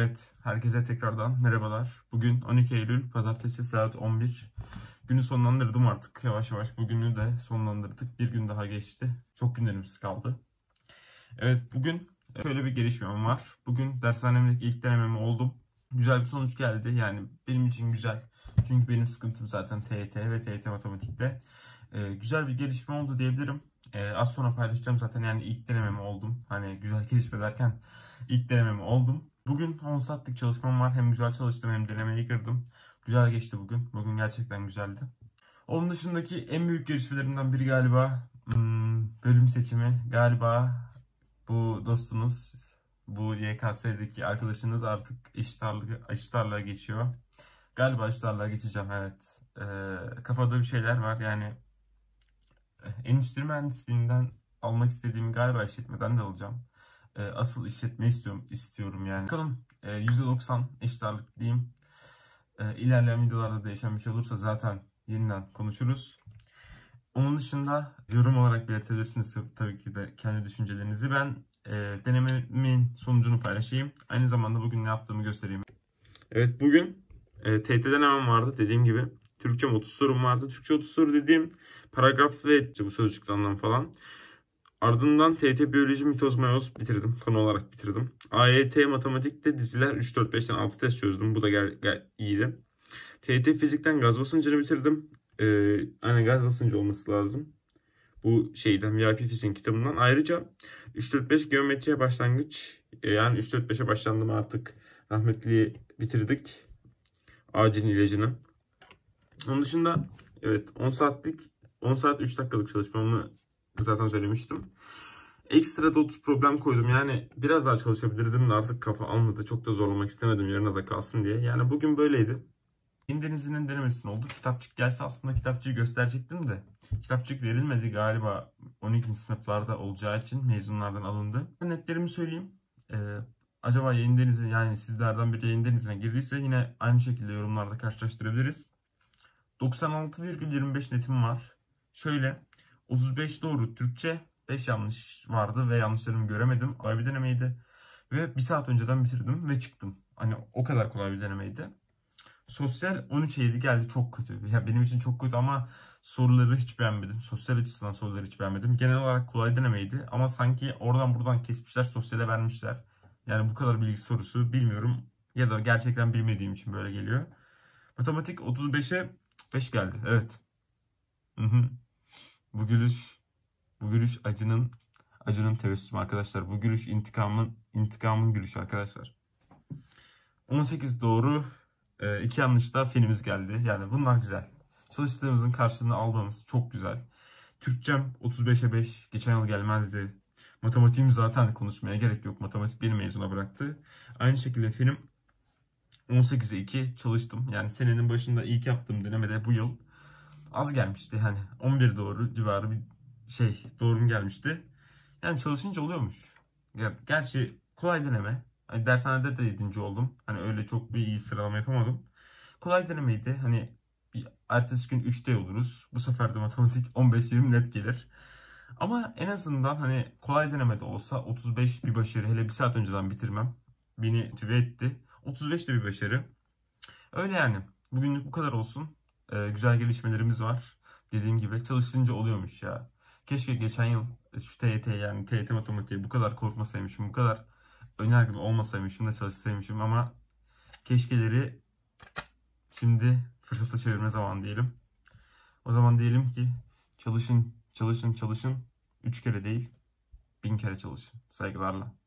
Evet, herkese tekrardan merhabalar. Bugün 12 Eylül, pazartesi saat 11. Günü sonlandırdım artık. Yavaş yavaş bugünü de sonlandırdık. Bir gün daha geçti. Çok günlerimiz kaldı. Evet, bugün şöyle bir gelişmem var. Bugün dershanemdeki ilk denememi oldum. Güzel bir sonuç geldi. Yani benim için güzel. Çünkü benim sıkıntım zaten TYT ve TYT matematikte. Ee, güzel bir gelişme oldu diyebilirim. Ee, az sonra paylaşacağım zaten yani ilk denememi oldum. Hani güzel gelişme derken ilk denememi oldum. Bugün 10 saatlik çalışmam var. Hem güzel çalıştım hem denemeyi kırdım. Güzel geçti bugün. Bugün gerçekten güzeldi. Onun dışındaki en büyük gelişmelerimden biri galiba hmm, bölüm seçimi. Galiba bu dostunuz, bu YKS'deki arkadaşınız artık iştarlığa geçiyor. Galiba iştarlığa geçeceğim evet. Ee, kafada bir şeyler var yani. Eh, endüstri mühendisliğinden almak istediğimi galiba işletmeden de alacağım e, asıl işletme istiyorum istiyorum yani. Bakalım e, %90 eşit ağırlıklıyım. E, İlerleyen videolarda değişen bir şey olursa zaten yeniden konuşuruz. Onun dışında yorum olarak belirtebilirsiniz tabii ki de kendi düşüncelerinizi. Ben e, denememin sonucunu paylaşayım. Aynı zamanda bugün ne yaptığımı göstereyim. Evet bugün e, TT denemem vardı dediğim gibi. Türkçe 30 sorum vardı. Türkçe 30 soru dediğim paragraf ve bu sözcüklerden falan. Ardından TT Biyoloji Mitoz Mayoz bitirdim. Konu olarak bitirdim. AYT e Matematik'te diziler 3-4-5'ten 6 test çözdüm. Bu da ger- ger- iyiydi. TT Fizik'ten gaz basıncını bitirdim. Ee, aynen gaz basıncı olması lazım. Bu şeyden VIP Fizik'in kitabından. Ayrıca 3-4-5 geometriye başlangıç. E, yani 3-4-5'e başlandım artık. rahmetli bitirdik. Acil ilacını. Onun dışında evet 10 saatlik 10 saat 3 dakikalık çalışmamı Zaten söylemiştim. Ekstra da 30 problem koydum. Yani biraz daha çalışabilirdim de artık kafa almadı. Çok da zorlamak istemedim yarına da kalsın diye. Yani bugün böyleydi. İndenizinin denemesini oldu. Kitapçık gelse aslında kitapçığı gösterecektim de. Kitapçık verilmedi galiba 12. sınıflarda olacağı için mezunlardan alındı. Netlerimi söyleyeyim. Ee, acaba yayın denizi yani sizlerden biri yayın denizine girdiyse yine aynı şekilde yorumlarda karşılaştırabiliriz. 96,25 netim var. Şöyle 35 doğru Türkçe, 5 yanlış vardı ve yanlışlarımı göremedim. Kolay bir denemeydi. Ve bir saat önceden bitirdim ve çıktım. Hani o kadar kolay bir denemeydi. Sosyal 13'e 7 geldi çok kötü. Ya benim için çok kötü ama soruları hiç beğenmedim. Sosyal açısından soruları hiç beğenmedim. Genel olarak kolay denemeydi ama sanki oradan buradan kesmişler sosyale vermişler. Yani bu kadar bilgi sorusu bilmiyorum ya da gerçekten bilmediğim için böyle geliyor. Matematik 35'e 5 geldi. Evet. Hı hı. Bu gülüş, bu gülüş acının, acının tebessümü arkadaşlar. Bu gülüş intikamın, intikamın gülüşü arkadaşlar. 18 doğru, e, iki yanlış da filmimiz geldi. Yani bunlar güzel. Çalıştığımızın karşılığını almamız çok güzel. Türkçem 35'e 5. Geçen yıl gelmezdi. Matematiğim zaten konuşmaya gerek yok. Matematik beni mezuna bıraktı. Aynı şekilde film 18'e 2 çalıştım. Yani senenin başında ilk yaptığım denemede bu yıl az gelmişti. Hani 11 doğru civarı bir şey doğrum gelmişti. Yani çalışınca oluyormuş. Gerçi kolay deneme. Hani dershanede de 7. oldum. Hani öyle çok bir iyi sıralama yapamadım. Kolay denemeydi. Hani ertesi gün 3'te oluruz. Bu sefer de matematik 15-20 net gelir. Ama en azından hani kolay deneme de olsa 35 bir başarı. Hele bir saat önceden bitirmem beni tüve etti. 35 de bir başarı. Öyle yani. Bugünlük bu kadar olsun e, güzel gelişmelerimiz var. Dediğim gibi çalışınca oluyormuş ya. Keşke geçen yıl e, şu TYT yani TYT matematiği bu kadar korkmasaymışım, bu kadar önyargılı olmasaymışım da çalışsaymışım ama keşkeleri şimdi fırsata çevirme zaman diyelim. O zaman diyelim ki çalışın, çalışın, çalışın. Üç kere değil, bin kere çalışın. Saygılarla.